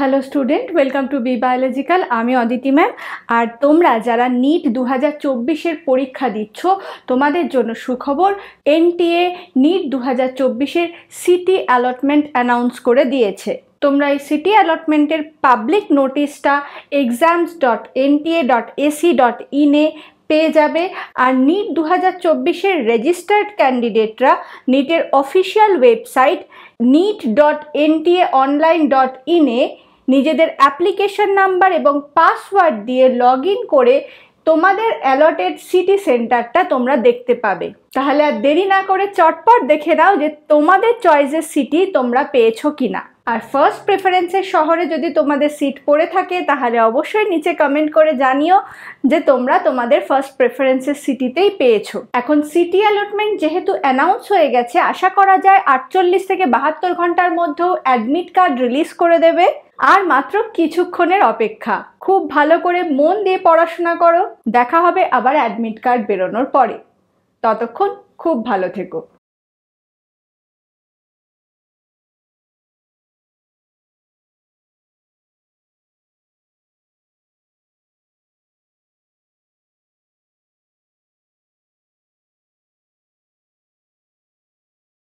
hello student welcome to B biological আমি Aditi ma'am আর তোমরা যারা নিট দু হাজার চব্বিশের পরীক্ষা দিচ্ছ তোমাদের জন্য সুখবর এনটিএ নিট দু হাজার চব্বিশের সিটি অ্যালটমেন্ট অ্যানাউন্স করে দিয়েছে তোমরা এই সিটি অ্যালটমেন্টের পাবলিক নোটিশটা exams dot NTA dot AC dot ইনে পেয়ে যাবে আর নিট দু হাজার চব্বিশের রেজিস্টার্ড ক্যান্ডিডেটরা নিটের official website NEET dot NTA online dot ইনে নিজেদের অ্যাপ্লিকেশন নাম্বার এবং পাসওয়ার্ড দিয়ে লগ করে তোমাদের অ্যালটেড সিটি সেন্টারটা তোমরা দেখতে পাবে তাহলে আর দেরি না করে চটপট দেখে নাও যে তোমাদের চয়েসের সিটি তোমরা পেয়েছো কিনা আর ফার্স্ট প্রেফারেন্সের শহরে যদি তোমাদের সিট পড়ে থাকে তাহলে অবশ্যই নিচে কমেন্ট করে জানিও যে তোমরা তোমাদের ফার্স্ট প্রেফারেন্সের সিটিতেই পেয়েছো এখন সিটি অ্যালটমেন্ট যেহেতু অ্যানাউন্স হয়ে গেছে আশা করা যায় আটচল্লিশ থেকে বাহাত্তর ঘন্টার মধ্যেও অ্যাডমিট কার্ড রিলিজ করে দেবে আর মাত্র কিছুক্ষণের অপেক্ষা খুব ভালো করে মন দিয়ে পড়াশোনা করো দেখা হবে আবার অ্যাডমিট কার্ড বেরোনোর পরে ততক্ষণ খুব ভালো থেকো